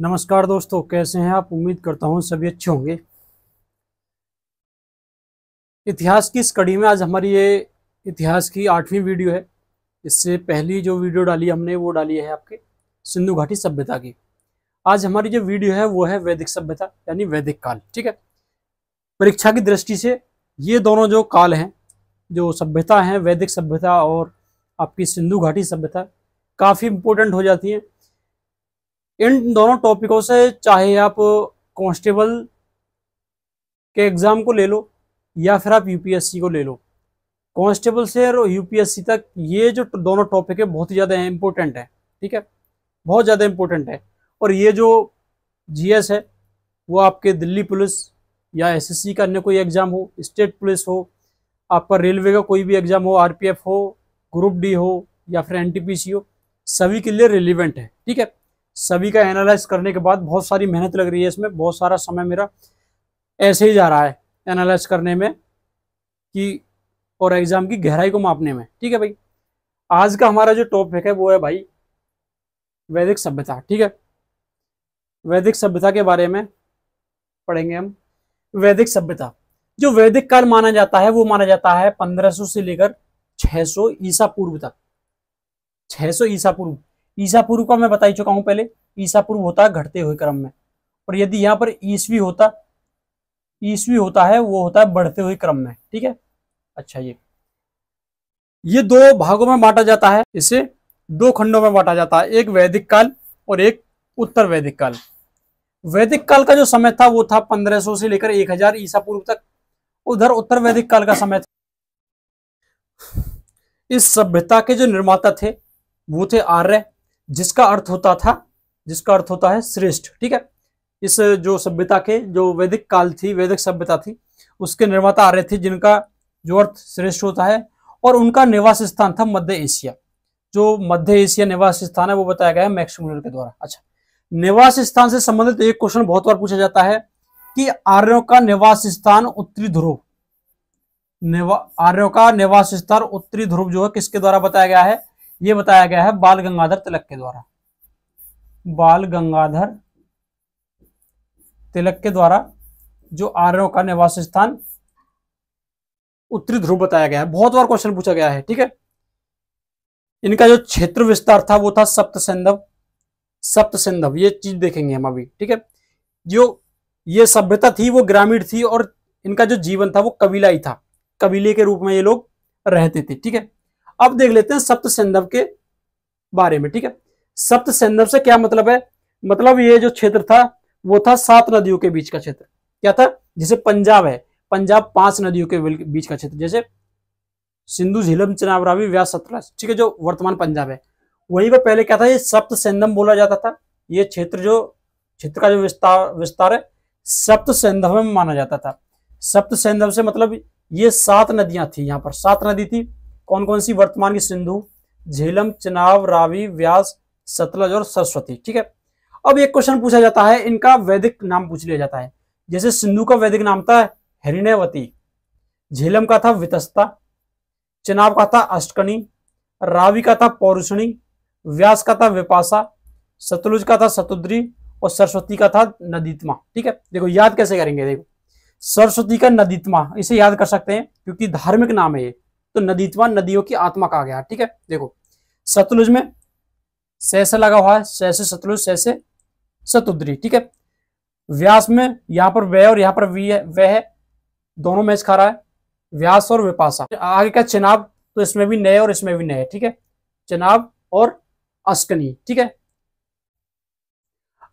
नमस्कार दोस्तों कैसे हैं आप उम्मीद करता हूं सभी अच्छे होंगे इतिहास की इस कड़ी में आज हमारी ये इतिहास की आठवीं वीडियो है इससे पहली जो वीडियो डाली हमने वो डाली है आपके सिंधु घाटी सभ्यता की आज हमारी जो वीडियो है वो है वैदिक सभ्यता यानी वैदिक काल ठीक है परीक्षा की दृष्टि से ये दोनों जो काल हैं जो सभ्यता हैं वैदिक सभ्यता और आपकी सिंधु घाटी सभ्यता काफ़ी इंपॉर्टेंट हो जाती हैं इन दोनों टॉपिकों से चाहे आप कांस्टेबल के एग्ज़ाम को ले लो या फिर आप यूपीएससी को ले लो कांस्टेबल से और यूपीएससी तक ये जो दोनों टॉपिक है बहुत ही ज़्यादा इम्पोर्टेंट है ठीक है बहुत ज़्यादा इम्पोर्टेंट है और ये जो जीएस है वो आपके दिल्ली पुलिस या एसएससी का अन्य कोई एग्ज़ाम हो स्टेट पुलिस हो आपका रेलवे का कोई भी एग्ज़ाम हो आरपीएफ हो ग्रुप डी हो या फिर एनटीपीसी हो सभी के लिए रिलीवेंट है ठीक है सभी का एनालाइज करने के बाद बहुत सारी मेहनत लग रही है इसमें बहुत सारा समय मेरा ऐसे ही जा रहा है एनालाइज करने में कि और एग्ज़ाम की गहराई को मापने में ठीक है भाई आज का हमारा जो टॉपिक है वो है भाई वैदिक सभ्यता ठीक है वैदिक सभ्यता के बारे में पढ़ेंगे हम वैदिक सभ्यता जो वैदिक काल माना जाता है वो माना जाता है 1500 से लेकर 600 ईसा पूर्व तक 600 ईसा पूर्व ईसा पूर्व का मैं बता ही चुका हूं पहले ईसा पूर्व होता है घटते हुए क्रम में और यदि यहाँ पर ईसवी होता ईसवी होता है वो होता है बढ़ते हुए क्रम में ठीक है अच्छा ये ये दो भागों में बांटा जाता है इसे दो खंडों में बांटा जाता है एक वैदिक काल और एक उत्तर वैदिक काल वैदिक काल का जो समय था वो था 1500 से लेकर 1000 ईसा पूर्व तक उधर उत्तर वैदिक काल का समय था इस सभ्यता के जो निर्माता थे वो थे आर्य जिसका अर्थ होता था जिसका अर्थ होता है श्रेष्ठ ठीक है इस जो सभ्यता के जो वैदिक काल थी वैदिक सभ्यता थी उसके निर्माता आर्य थे जिनका जो अर्थ श्रेष्ठ होता है और उनका निवास स्थान था मध्य एशिया जो मध्य एशिया निवास स्थान है वो बताया गया है मैक्समुलर के द्वारा अच्छा निवास स्थान से संबंधित एक क्वेश्चन बहुत बार पूछा जाता है कि आर्यों का निवास स्थान उत्तरी ध्रुव आर्यों का निवास स्थान उत्तरी ध्रुव जो है किसके द्वारा बताया गया है ये बताया गया है बाल गंगाधर तिलक के द्वारा बाल गंगाधर तिलक के द्वारा जो आर्यों का निवास स्थान उत्तरी ध्रुव बताया गया है बहुत बार क्वेश्चन पूछा गया है ठीक है इनका जो क्षेत्र विस्तार था वो था सप्त सिंधव सप्त सिंधव ये चीज देखेंगे हम अभी ठीक है जो ये सभ्यता थी वो ग्रामीण थी और इनका जो जीवन था वो कबीला ही था कबीले के रूप में ये लोग रहते थे ठीक है अब देख लेते हैं सप्त संदर्भ के बारे में ठीक है सप्त संदर्भ से क्या मतलब है मतलब ये जो क्षेत्र था वो था सात नदियों के बीच का क्षेत्र क्या था जैसे पंजाब है पंजाब पांच नदियों के बीच का क्षेत्र जैसे सिंधु झीलम चनावरावी व्यास सतलज ठीक है जो वर्तमान पंजाब है वहीं पर पहले क्या था ये सप्त संदम बोला जाता था ये क्षेत्र जो क्षेत्र का जो विस्तार विस्तार है सप्त संदर्भ में माना जाता था सप्त संदर्भ से मतलब ये सात नदियां थी यहाँ पर सात नदी थी कौन कौन सी वर्तमान की सिंधु झेलम चनाव रावी व्यास सतलज और सरस्वती ठीक है अब एक क्वेश्चन पूछा जाता है इनका वैदिक नाम पूछ लिया जाता है जैसे सिंधु का वैदिक नाम था हिरण्यवती झेलम का था वितस्ता चनाव का था अष्टकणी रावी का था पौरुषणी व्यास का था विपासा सतलुज का था सतुद्री और सरस्वती का था नदीतमा ठीक है देखो याद कैसे करेंगे देखो सरस्वती का नदीतमा इसे याद कर सकते हैं क्योंकि धार्मिक नाम है ये तो नदीतवान नदियों की आत्मा कहा गया ठीक है देखो सतलुज में सैसे लगा हुआ है सैसे सतलुज सैसे सतुद्री ठीक है व्यास में यहां पर वह और यहां पर वी है वह है दोनों मैच खा रहा है व्यास और विपाशा आगे का चिनाब तो इसमें भी नए और इसमें भी नए ठीक है चिनाब और अस्कनी ठीक है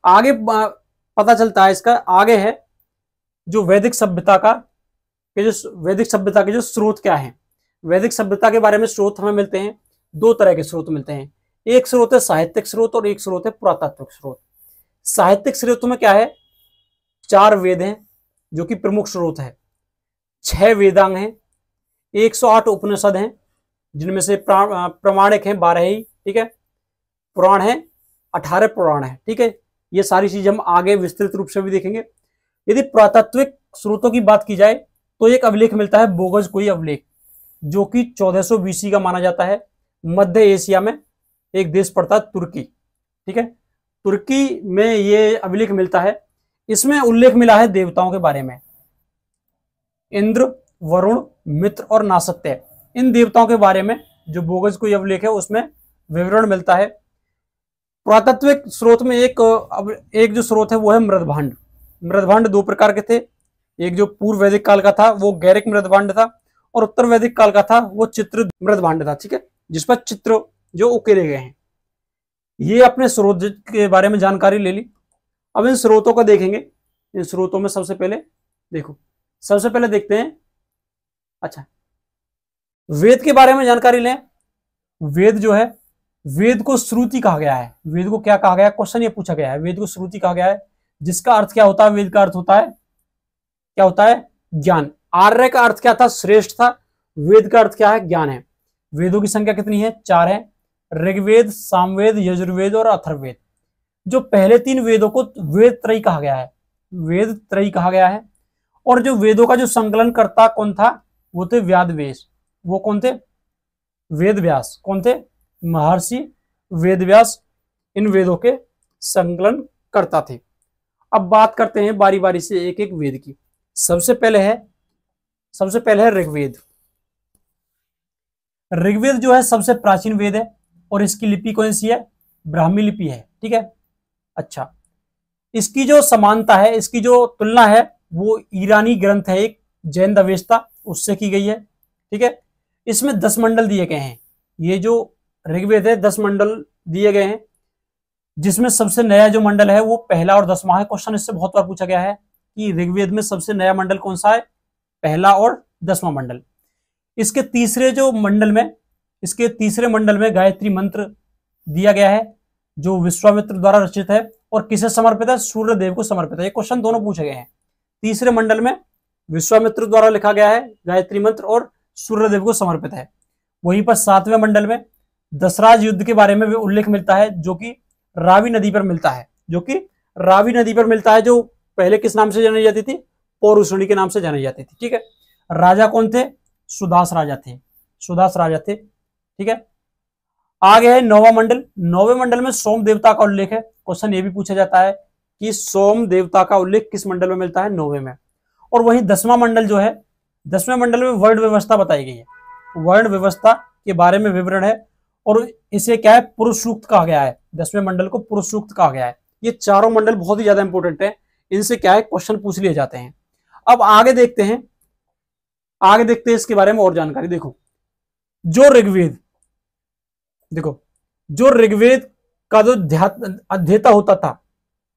आगे पता चलता है इसका आगे है जो वैदिक सभ्यता का के जो वैदिक सभ्यता के जो स्रोत क्या है वैदिक सभ्यता के बारे में स्रोत हमें मिलते हैं दो तरह के स्रोत मिलते हैं एक स्रोत है साहित्यिक स्रोत और एक स्रोत है पुरातात्विक स्रोत साहित्यिक स्रोत में क्या है चार वेद हैं जो कि प्रमुख स्रोत है छह वेदांग हैं 108 उपनिषद हैं जिनमें से प्रमाणिक हैं बारह ही ठीक है पुराण है अठारह पुराण है ठीक है ये सारी चीज हम आगे विस्तृत रूप से भी देखेंगे यदि पुरातात्विक स्रोतों की बात की जाए तो एक अभिलेख मिलता है बोगज कोई अभिलेख जो कि 1400 बीसी का माना जाता है मध्य एशिया में एक देश पड़ता है तुर्की ठीक है तुर्की में ये अभिलेख मिलता है इसमें उल्लेख मिला है देवताओं के बारे में इंद्र वरुण मित्र और नासत्य इन देवताओं के बारे में जो बोगज को अभिलेख है उसमें विवरण मिलता है पुरातत्विक स्रोत में एक अब एक जो स्रोत है वो है मृदभांड मृदभांड दो प्रकार के थे एक जो पूर्व वैदिक काल का था वो गैरिक मृदभांड था और उत्तर वैदिक काल का था वो चित्र मृत भांड था ठीक है जिस पर चित्र जो उकेरे गए हैं ये अपने स्रोत के बारे में जानकारी ले ली अब इन स्रोतों को देखेंगे इन स्रोतों में सबसे पहले देखो सबसे पहले देखते हैं अच्छा वेद के बारे में जानकारी लें वेद जो है वेद को श्रुति कहा गया है वेद को क्या कहा गया क्वेश्चन ये पूछा गया है वेद को श्रुति कहा गया है जिसका अर्थ क्या होता है वेद का अर्थ होता है क्या होता है ज्ञान आर्य का अर्थ क्या था श्रेष्ठ था वेद का अर्थ क्या है ज्ञान है वेदों की संख्या कितनी है चार है ऋग्वेद सामवेद यजुर्वेद और अथर्वेद जो पहले तीन वेदों को वेद त्रय कहा गया है वेद त्रय कहा गया है और जो वेदों का जो संकलन करता कौन था वो थे व्याद वेश वो कौन थे वेद व्यास कौन थे महर्षि वेद व्यास इन वेदों के संकलन करता थे अब बात करते हैं बारी बारी से एक एक वेद की सबसे पहले है सबसे पहले है ऋग्वेद ऋग्वेद जो है सबसे प्राचीन वेद है और इसकी लिपि कौन सी है ब्राह्मी लिपि है ठीक है अच्छा इसकी जो समानता है इसकी जो तुलना है वो ईरानी ग्रंथ है एक जैन दवेस्ता उससे की गई है ठीक है इसमें दस मंडल दिए गए हैं ये जो ऋग्वेद है दस मंडल दिए गए हैं जिसमें सबसे नया जो मंडल है वो पहला और दसवां है क्वेश्चन इससे बहुत बार पूछा गया है कि ऋग्वेद में सबसे नया मंडल कौन सा है पहला और दसवां मंडल इसके तीसरे जो मंडल में इसके तीसरे मंडल में गायत्री मंत्र दिया गया है जो विश्वामित्र द्वारा रचित है और किसे समर्पित है सूर्य देव को समर्पित है ये क्वेश्चन दोनों पूछे गए हैं तीसरे मंडल में विश्वामित्र द्वारा लिखा गया है गायत्री मंत्र और सूर्यदेव को समर्पित है वहीं पर सातवें मंडल में दसराज युद्ध के बारे में भी उल्लेख मिलता है जो कि रावी नदी पर मिलता है जो कि रावी नदी पर मिलता है जो पहले किस नाम से जानी जाती थी पौरुषणी के नाम से जाने जाते थे ठीक है राजा कौन थे सुदास राजा थे सुदास राजा थे ठीक है आगे है नौवा मंडल नौवे मंडल में सोम देवता का उल्लेख है क्वेश्चन ये भी पूछा जाता है कि सोम देवता का उल्लेख किस मंडल में मिलता है नौवे में और वहीं दसवां मंडल जो है दसवें मंडल में वर्ण व्यवस्था बताई गई है वर्ण व्यवस्था के बारे में विवरण है और इसे क्या है पुरुष सूक्त कहा गया है दसवें मंडल को पुरुष सूक्त कहा गया है ये चारों मंडल बहुत ही ज्यादा इंपोर्टेंट है इनसे क्या है क्वेश्चन पूछ लिए जाते हैं अब आगे देखते हैं आगे देखते हैं इसके बारे में और जानकारी देखो जो ऋग्वेद देखो जो ऋग्वेद का जो अध्येता होता था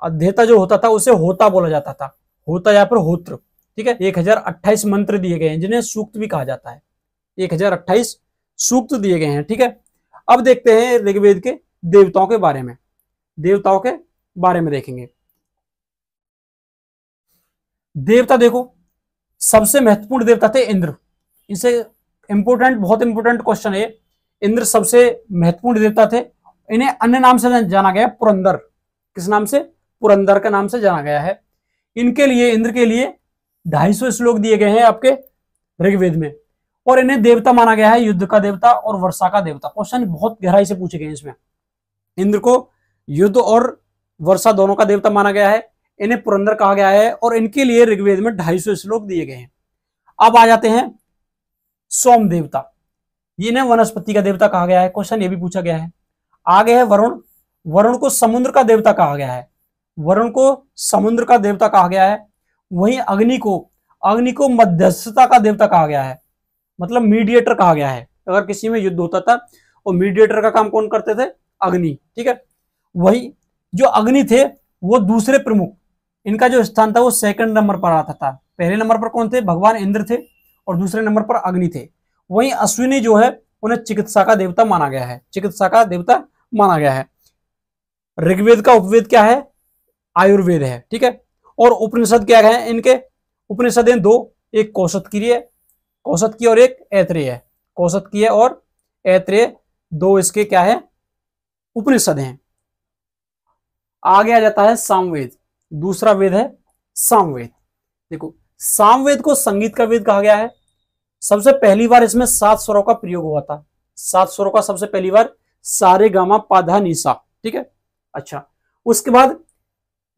अध्येता जो होता था उसे होता बोला जाता था होता या पर होत्र ठीक है अट्ठाईस मंत्र दिए गए हैं जिन्हें सूक्त भी कहा जाता है अट्ठाईस सूक्त दिए गए हैं ठीक है अब देखते हैं ऋग्वेद के देवताओं के बारे में देवताओं के बारे में देखेंगे देवता देखो सबसे महत्वपूर्ण देवता थे इंद्र इसे इंपोर्टेंट बहुत इंपोर्टेंट क्वेश्चन है इंद्र सबसे महत्वपूर्ण देवता थे इन्हें अन्य नाम से जाना गया पुरंदर किस नाम से पुरंदर के नाम से जाना गया है इनके लिए इंद्र के लिए सौ श्लोक दिए गए हैं आपके ऋग्वेद में और इन्हें देवता माना गया है युद्ध का देवता और वर्षा का देवता क्वेश्चन बहुत गहराई से पूछे गए इसमें इंद्र को युद्ध और वर्षा दोनों का देवता माना गया है इन्हें पुरंदर कहा गया है और इनके लिए ऋग्वेद में ढाई सौ श्लोक दिए गए हैं अब आ जाते हैं सोम देवता ये वनस्पति का देवता कहा गया है क्वेश्चन ये भी पूछा गया है आगे है वरुण वरुण को समुद्र का देवता कहा गया है वरुण को समुद्र का देवता कहा गया है वहीं अग्नि को अग्नि को मध्यस्थता का देवता कहा गया है मतलब मीडिएटर कहा गया है अगर किसी में युद्ध होता था वो मीडिएटर का काम कौन करते थे अग्नि ठीक है वही जो अग्नि थे वो दूसरे प्रमुख इनका जो स्थान था वो सेकंड नंबर पर आता था पहले नंबर पर कौन थे भगवान इंद्र थे और दूसरे नंबर पर अग्नि थे वहीं अश्विनी जो है उन्हें चिकित्सा का देवता माना गया है चिकित्सा का देवता माना गया है ऋग्वेद का उपवेद क्या है आयुर्वेद है ठीक है और उपनिषद क्या है इनके उपनिषद हैं दो एक कौशत की कौशत की और एक ऐत्रेय है कौशत की है और ऐत्रेय दो इसके क्या है उपनिषद हैं आगे आ जाता है सामवेद दूसरा वेद है सामवेद देखो सामवेद को संगीत का वेद कहा गया है सबसे पहली बार इसमें सात स्वरों का प्रयोग हुआ था सात स्वरों का सबसे पहली बार सारे गामा पाधा निशा ठीक है अच्छा उसके बाद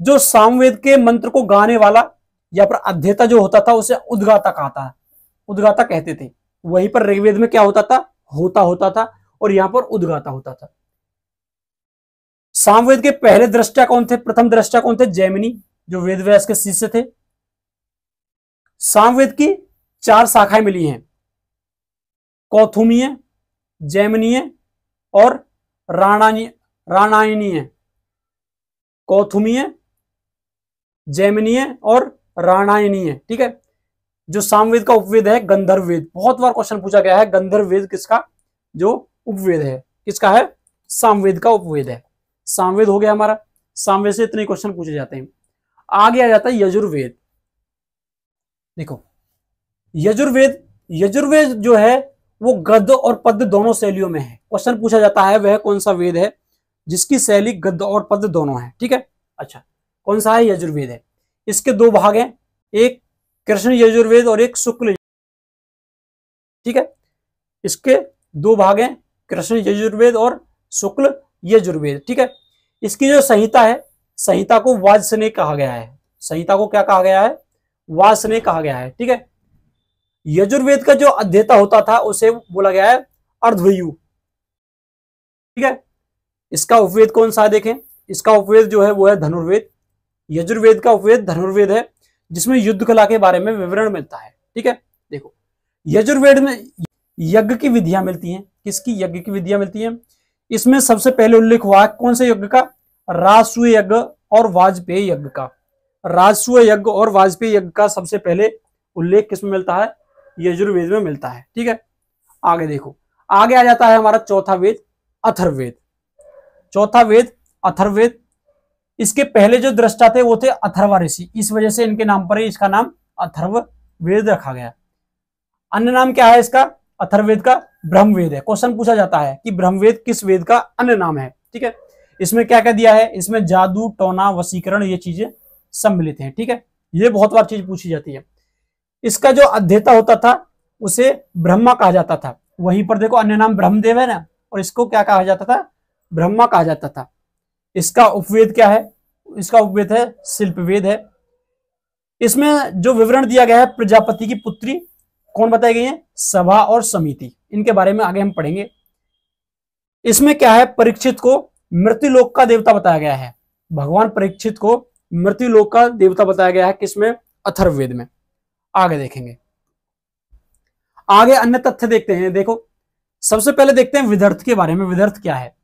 जो सामवेद के मंत्र को गाने वाला या पर अध्येता जो होता था उसे उद्गाता कहाता है उद्गाता कहते थे वहीं पर ऋग्वेद में क्या होता था होता होता था और यहां पर उद्गाता होता था सामवेद के पहले दृष्टा कौन थे प्रथम दृष्टा कौन थे जैमिनी जो वेद व्यास के शिष्य थे सामवेद की चार शाखाएं मिली हैं कौथुमीय जैमिनीय और राणायणीय कौथुमीय जैमिनीय और राणायणीय ठीक है जो सामवेद का उपवेद है गंधर्व वेद बहुत बार क्वेश्चन पूछा गया है गंधर्व वेद किसका जो उपवेद है किसका है सामवेद का उपवेद है सामवेद हो गया हमारा सामवेद से इतने क्वेश्चन पूछे जाते हैं आगे आ जाता है यजुर्वेद देखो यजुर्वेद यजुर्वेद जो है वो गद्य और पद्य दोनों शैलियों में है क्वेश्चन पूछा जाता है वह कौन सा वेद है जिसकी शैली गद्य और पद्य दोनों है ठीक है अच्छा कौन सा है यजुर्वेद है इसके दो भाग हैं एक कृष्ण यजुर्वेद और एक शुक्ल ठीक है इसके दो भाग हैं कृष्ण यजुर्वेद और शुक्ल यजुर्वेद जुर्वेद ठीक है इसकी जो संहिता है संहिता को वाजसने कहा गया है संहिता को क्या कहा गया है वासने कहा गया है ठीक है यजुर्वेद का जो अध्येता होता था उसे बोला गया है अर्धवयु ठीक है इसका उपवेद कौन सा देखें इसका उपवेद जो है वो है धनुर्वेद यजुर्वेद का उपवेद धनुर्वेद है जिसमें युद्ध कला के बारे में विवरण मिलता है ठीक है देखो यजुर्वेद में यज्ञ की विधियां मिलती हैं किसकी यज्ञ की विधियां मिलती हैं इसमें सबसे पहले उल्लेख हुआ कौन से यज्ञ का राजस्व यज्ञ और वाजपेयी यज्ञ का राजस्व यज्ञ और वाजपेयी यज्ञ का सबसे पहले उल्लेख किसमें मिलता है यजुर्वेद में मिलता है ठीक है आगे देखो आगे आ जाता है हमारा चौथा वेद अथर्वेद चौथा वेद अथर्वेद इसके पहले जो दृष्टा थे वो थे अथर्वा ऋषि इस वजह से इनके नाम पर ही इसका नाम अथर्व वेद रखा गया अन्य नाम क्या है इसका अथर्वेद का ब्रह्मवेद है क्वेश्चन पूछा जाता है कि ब्रह्मवेद किस वेद का अन्य नाम है ठीक है इसमें क्या क्या दिया है इसमें जादू टोना वसीकरण ये चीजें सम्मिलित हैं ठीक है ये बहुत बार चीज पूछी जाती है इसका जो अध्येता होता था उसे ब्रह्मा कहा जाता था वहीं पर देखो अन्य नाम ब्रह्मदेव है ना और इसको क्या कहा जाता था ब्रह्मा कहा जाता था इसका उपवेद क्या है इसका उपवेद है शिल्पवेद है इसमें जो विवरण दिया गया है प्रजापति की पुत्री कौन बताई गई है सभा और समिति इनके बारे में आगे हम पढ़ेंगे इसमें क्या है परीक्षित को मृत्युलोक का देवता बताया गया है भगवान परीक्षित को मृत्युलोक का देवता बताया गया है किसमें अथर्वेद में आगे देखेंगे आगे अन्य तथ्य देखते हैं देखो सबसे पहले देखते हैं विदर्थ के बारे में विदर्थ क्या है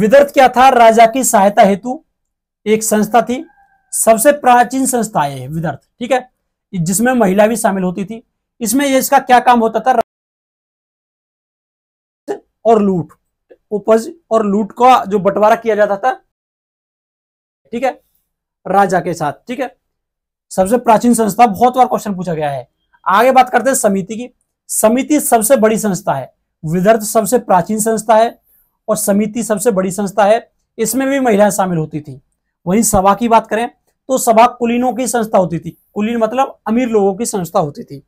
विदर्थ क्या था राजा की सहायता हेतु एक संस्था थी सबसे प्राचीन संस्था है विदर्थ ठीक है जिसमें महिला भी शामिल होती थी इसमें ये इसका क्या काम होता था और लूट उपज और लूट का जो बंटवारा किया जाता था ठीक है राजा के साथ ठीक है सबसे प्राचीन संस्था बहुत बार क्वेश्चन पूछा गया है आगे बात करते हैं समिति की समिति सबसे बड़ी संस्था है विदर्भ सबसे प्राचीन संस्था है और समिति सबसे बड़ी संस्था है इसमें भी महिलाएं शामिल होती थी वहीं सभा की बात करें तो सभा कुलीनों की संस्था होती थी कुलीन मतलब अमीर लोगों की संस्था होती थी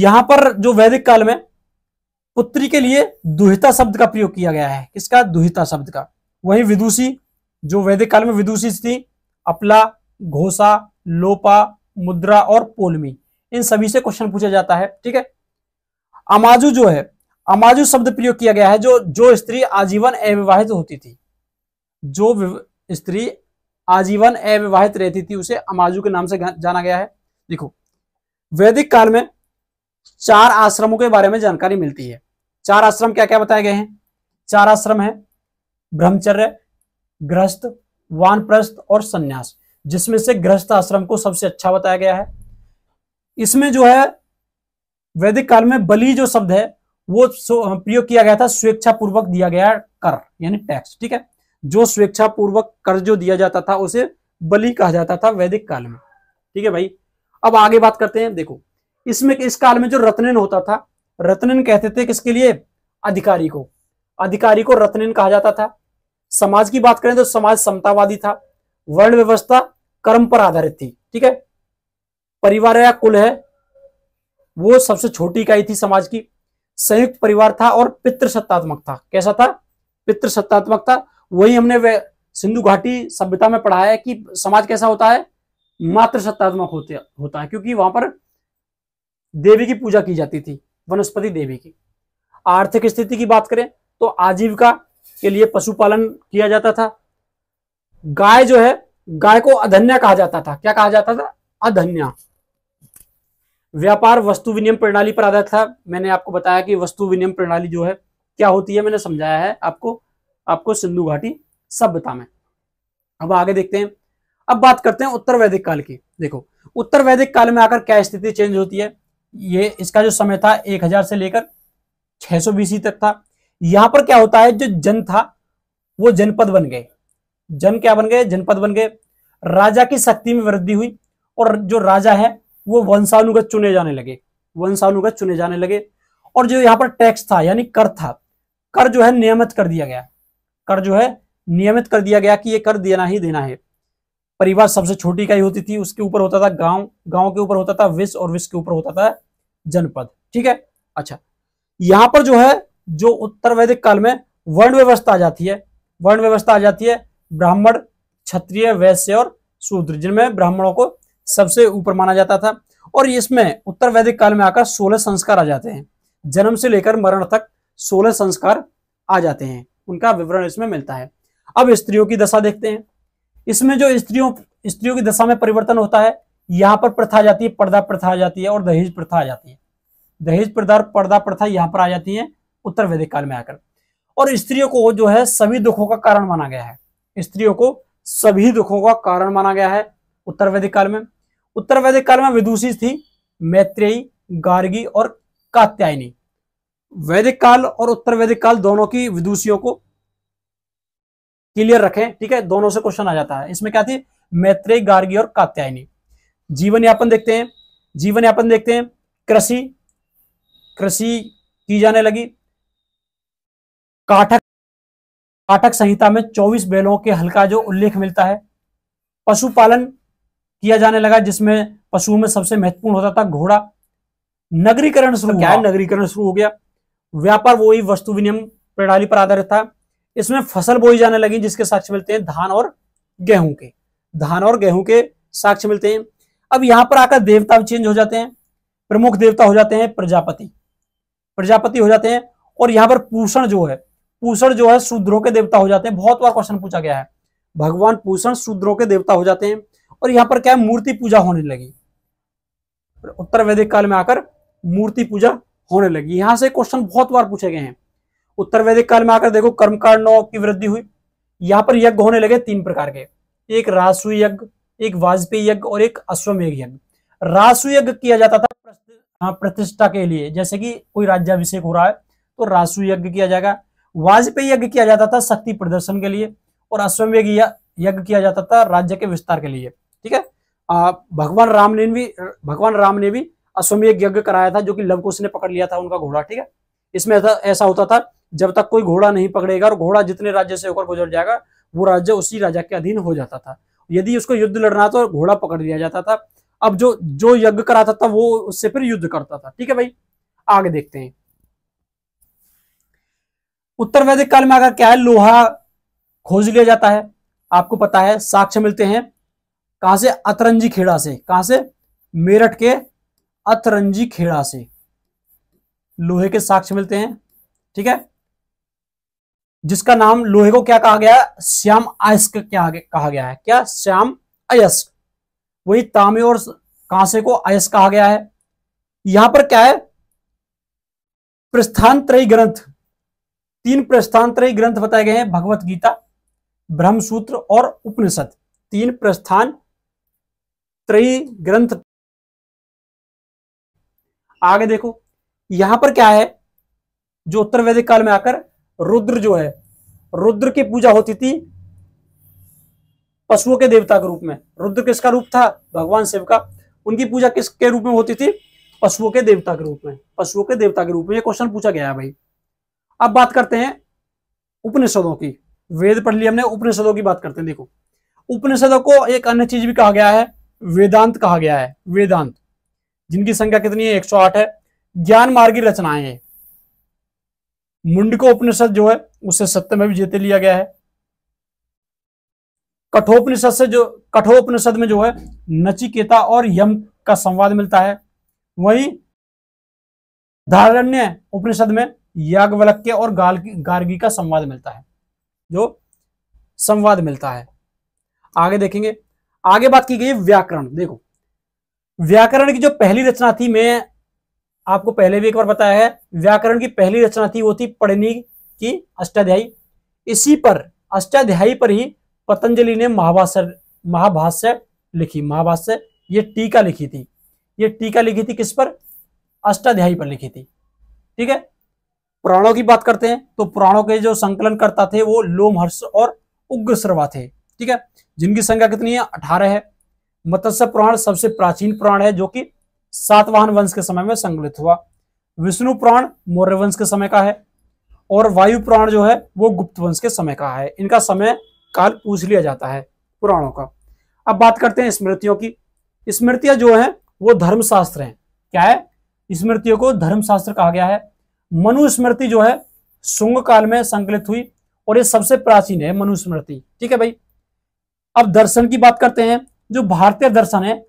यहां पर जो वैदिक काल में पुत्री के लिए दुहिता शब्द का प्रयोग किया गया है किसका दुहिता शब्द का वही विदुषी जो वैदिक काल में विदुषी थी अपला घोसा लोपा मुद्रा और पोलमी इन सभी से क्वेश्चन पूछा जाता है ठीक है अमाजू जो है अमाजू शब्द प्रयोग किया गया है जो जो स्त्री आजीवन अविवाहित होती थी जो स्त्री आजीवन अविवाहित रहती थी उसे अमाजू के नाम से जाना गया है देखो वैदिक काल में चार आश्रमों के बारे में जानकारी मिलती है चार आश्रम क्या क्या बताए गए हैं चार आश्रम है ब्रह्मचर्य ग्रस्त वानप्रस्थ और संन्यास जिसमें से ग्रस्त आश्रम को सबसे अच्छा बताया गया है इसमें जो है वैदिक काल में बलि जो शब्द है वो प्रयोग किया गया था स्वेच्छा पूर्वक दिया गया कर यानी टैक्स ठीक है जो स्वेच्छा पूर्वक कर्ज जो दिया जाता था उसे बलि कहा जाता था वैदिक काल में ठीक है भाई अब आगे बात करते हैं देखो इसमें इस काल में जो रत्नन होता था रत्नन कहते थे किसके लिए अधिकारी को अधिकारी को रत्नन कहा जाता था समाज की बात करें तो समाज समतावादी था वर्ण व्यवस्था कर्म पर आधारित थी ठीक है परिवार या कुल है वो सबसे छोटी इकाई थी समाज की संयुक्त परिवार था और पितृसत्तात्मक था कैसा था पितृसत्तात्मक था वही हमने सिंधु घाटी सभ्यता में पढ़ाया है कि समाज कैसा होता है मात्र सत्तात्मक होते होता है क्योंकि वहां पर देवी की पूजा की जाती थी वनस्पति देवी की आर्थिक स्थिति की बात करें तो आजीविका के लिए पशुपालन किया जाता था गाय जो है गाय को अधन्य कहा जाता था क्या कहा जाता था अधन्य व्यापार वस्तु विनियम प्रणाली पर आधारित था मैंने आपको बताया कि वस्तु विनियम प्रणाली जो है क्या होती है मैंने समझाया है आपको आपको सिंधु घाटी सभ्यता में अब आगे देखते हैं अब बात करते हैं उत्तर वैदिक काल की देखो उत्तर वैदिक काल में आकर क्या स्थिति चेंज होती है ये इसका जो समय था 1000 से लेकर 600 बीसी तक था यहां पर क्या होता है जो जन था वो जनपद बन गए जन क्या बन गए जनपद बन गए राजा की शक्ति में वृद्धि हुई और जो राजा है वो वंशानुगत चुने जाने लगे वंशानुगत चुने जाने लगे और जो यहां पर टैक्स था यानी कर था कर जो है नियमित कर दिया गया कर जो है नियमित कर दिया गया कि ये कर देना ही देना है परिवार सबसे छोटी इकाई होती थी उसके ऊपर होता था गांव गांव के ऊपर होता था विश्व और विश्व के ऊपर होता था जनपद ठीक है अच्छा यहां पर जो है जो उत्तर वैदिक काल में वर्ण व्यवस्था आ जाती है वर्ण व्यवस्था आ जाती है ब्राह्मण क्षत्रिय वैश्य और शूद्र जिनमें ब्राह्मणों को सबसे ऊपर माना जाता था और इसमें उत्तर वैदिक काल में आकर सोलह संस्कार आ जाते हैं जन्म से लेकर मरण तक सोलह संस्कार आ जाते हैं उनका विवरण इसमें मिलता है अब स्त्रियों की दशा देखते हैं इसमें जो स्त्रियों स्त्रियों की दशा में परिवर्तन होता है यहाँ पर प्रथा आ जाती है पर्दा प्रथा आ जाती है और दहेज प्रथा आ जाती है दहेज प्रथा पर्दा प्रथा यहाँ पर आ जाती है उत्तर वैदिक काल में आकर और स्त्रियों को जो है सभी दुखों का कारण माना गया है स्त्रियों को सभी दुखों का कारण माना गया है उत्तर वैदिक काल में उत्तर वैदिक काल में विदुषी थी मैत्रेयी गार्गी और कात्यायनी वैदिक काल और उत्तर वैदिक काल दोनों की विदुषियों को क्लियर रखें ठीक है दोनों से क्वेश्चन आ जाता है इसमें क्या थी मैत्रेय गार्गी और कात्यायनी जीवन यापन देखते हैं जीवन यापन देखते हैं कृषि कृषि की जाने लगी काठक काठक संहिता में 24 बैलों के हल्का जो उल्लेख मिलता है पशुपालन किया जाने लगा जिसमें पशुओं में सबसे महत्वपूर्ण होता था घोड़ा नगरीकरण शुरू तो क्या नगरीकरण शुरू हो गया व्यापार वो ही वस्तु विनियम प्रणाली पर आधारित था इसमें फसल बोई जाने लगी जिसके साक्ष्य मिलते हैं धान और गेहूं के धान और गेहूं के साक्ष्य मिलते हैं अब यहां पर आकर देवता चेंज हो जाते हैं प्रमुख देवता हो जाते हैं प्रजापति प्रजापति हो जाते हैं और यहां पर पूषण जो है पूषण जो है शूद्रों के देवता हो जाते हैं बहुत बार क्वेश्चन पूछा गया है भगवान पूषण शूद्रों के देवता हो जाते हैं और यहां पर क्या है मूर्ति पूजा होने लगी उत्तर वैदिक काल में आकर मूर्ति पूजा होने लगी यहां से क्वेश्चन बहुत बार पूछे गए हैं उत्तर वैदिक काल में आकर देखो कर्मकांड नौ की वृद्धि हुई यहां पर यज्ञ होने लगे तीन प्रकार के एक रासु यज्ञ एक वाजपेयी यज्ञ और एक अश्वमेघ यज्ञ रासु यज्ञ किया जाता था हाँ, प्रतिष्ठा के लिए जैसे कि कोई राज्याभिषेक हो रहा है तो रासु यज्ञ किया जाएगा वाजपेयी यज्ञ किया जाता था शक्ति प्रदर्शन के लिए और अश्वमेघ यज्ञ किया जाता था राज्य के विस्तार के लिए ठीक है भगवान राम ने भी भगवान राम ने भी अश्वमेघ यज्ञ कराया था जो कि लवकुश ने पकड़ लिया था उनका घोड़ा ठीक है इसमें ऐसा होता था जब तक कोई घोड़ा नहीं पकड़ेगा और घोड़ा जितने राज्य से होकर गुजर जाएगा वो राज्य उसी राजा के अधीन हो जाता था यदि उसको युद्ध लड़ना तो घोड़ा पकड़ लिया जाता था अब जो जो यज्ञ कराता था वो उससे फिर युद्ध करता था ठीक है भाई आगे देखते हैं उत्तर वैदिक काल में आकर क्या है लोहा खोज लिया जाता है आपको पता है साक्ष्य मिलते हैं कहां से अतरंजी खेड़ा से कहां से मेरठ के अतरंजी खेड़ा से लोहे के साक्ष्य मिलते हैं ठीक है जिसका नाम लोहे को क्या कहा गया श्याम अयस्क क्या कहा गया है क्या श्याम अयस्क वही तामे और कांसे को अयस्क कहा गया है यहां पर क्या है प्रस्थान त्रय ग्रंथ तीन प्रस्थान त्रय ग्रंथ बताए गए हैं भगवत गीता ब्रह्मसूत्र और उपनिषद तीन प्रस्थान त्रयी ग्रंथ आगे देखो यहां पर क्या है जो उत्तर वैदिक काल में आकर रुद्र जो है रुद्र की पूजा होती थी पशुओं के देवता के रूप में रुद्र किसका रूप था भगवान शिव का उनकी पूजा किसके रूप में होती थी पशुओं के देवता के रूप में पशुओं के देवता के रूप में ये क्वेश्चन पूछा गया है भाई अब बात करते हैं उपनिषदों की वेद पढ़ लिया हमने उपनिषदों की बात करते हैं देखो उपनिषदों को एक अन्य चीज भी कहा गया है वेदांत कहा गया है वेदांत जिनकी संख्या कितनी है 108 है ज्ञान मार्गी रचनाएं है मुंडको उपनिषद जो है उसे सत्य में भी जीते लिया गया है कठोपनिषद से जो कठोपनिषद में जो है नचिकेता और यम का संवाद मिलता है वही धारण्य उपनिषद में याग्वलक्य और गार्गी का संवाद मिलता है जो संवाद मिलता है आगे देखेंगे आगे बात की गई व्याकरण देखो व्याकरण की जो पहली रचना थी मैं आपको पहले भी एक बार बताया है व्याकरण की पहली रचना थी वो थी पढ़नी की अष्टाध्यायी इसी पर अष्टाध्यायी पर ही पतंजलि ने महाभाष्य महाभाष्य लिखी महाभाष्य ये टीका लिखी थी ये टीका लिखी थी किस पर अष्टाध्यायी पर लिखी थी ठीक है पुराणों की बात करते हैं तो पुराणों के जो संकलन करता थे वो लोमहर्ष और उग्र सर्वा थे ठीक है जिनकी संख्या कितनी है अठारह है मत्स्य पुराण सबसे प्राचीन पुराण है जो कि सातवाहन वंश के समय में संकलित हुआ विष्णु पुराण मौर्य वंश के समय का है और वायु पुराण जो है वो गुप्त वंश के समय का है इनका समय काल पूछ लिया जाता है पुराणों का अब बात करते हैं स्मृतियों की स्मृतियां जो है वो धर्मशास्त्र है क्या है स्मृतियों को धर्मशास्त्र कहा गया है मनुस्मृति जो है शुंग काल में संकलित हुई और ये सबसे प्राचीन है मनुस्मृति ठीक है भाई अब दर्शन की बात करते हैं जो भारतीय दर्शन है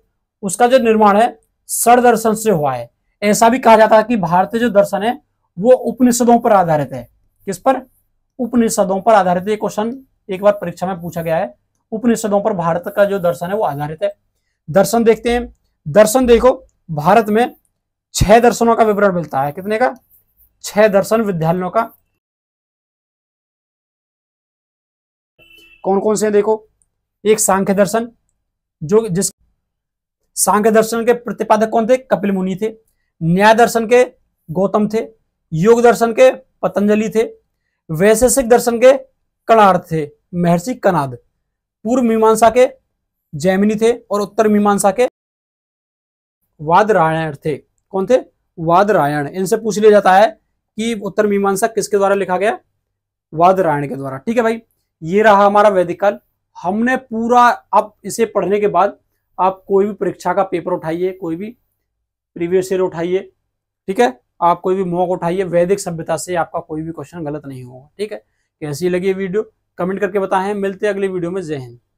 उसका जो निर्माण है सड़ दर्शन से हुआ है ऐसा भी कहा जाता है कि भारतीय जो दर्शन है वो उपनिषदों पर आधारित है किस पर उपनिषदों पर आधारित ये क्वेश्चन एक बार परीक्षा में पूछा गया है उपनिषदों पर भारत का जो दर्शन है वो आधारित है दर्शन देखते हैं दर्शन देखो भारत में छह दर्शनों का विवरण मिलता है कितने का छह दर्शन विद्यालयों का कौन कौन से देखो एक सांख्य दर्शन जो जिस सांख्य दर्शन के प्रतिपादक कौन थे कपिल मुनि थे न्याय दर्शन के गौतम थे योग दर्शन के पतंजलि थे वैशेषिक दर्शन के कणार थे महर्षि कनाद पूर्व मीमांसा के जैमिनी थे और उत्तर मीमांसा के वादरायण थे कौन थे वादरायण इनसे पूछ लिया जाता है कि उत्तर मीमांसा किसके द्वारा लिखा गया वादरायण के द्वारा ठीक है भाई ये रहा हमारा वैदिक काल हमने पूरा अब इसे पढ़ने के बाद आप कोई भी परीक्षा का पेपर उठाइए कोई भी प्रीवियस ईयर उठाइए ठीक है आप कोई भी मौक उठाइए वैदिक सभ्यता से आपका कोई भी क्वेश्चन गलत नहीं होगा ठीक है कैसी लगी वीडियो कमेंट करके बताएं मिलते हैं अगली वीडियो में जय हिंद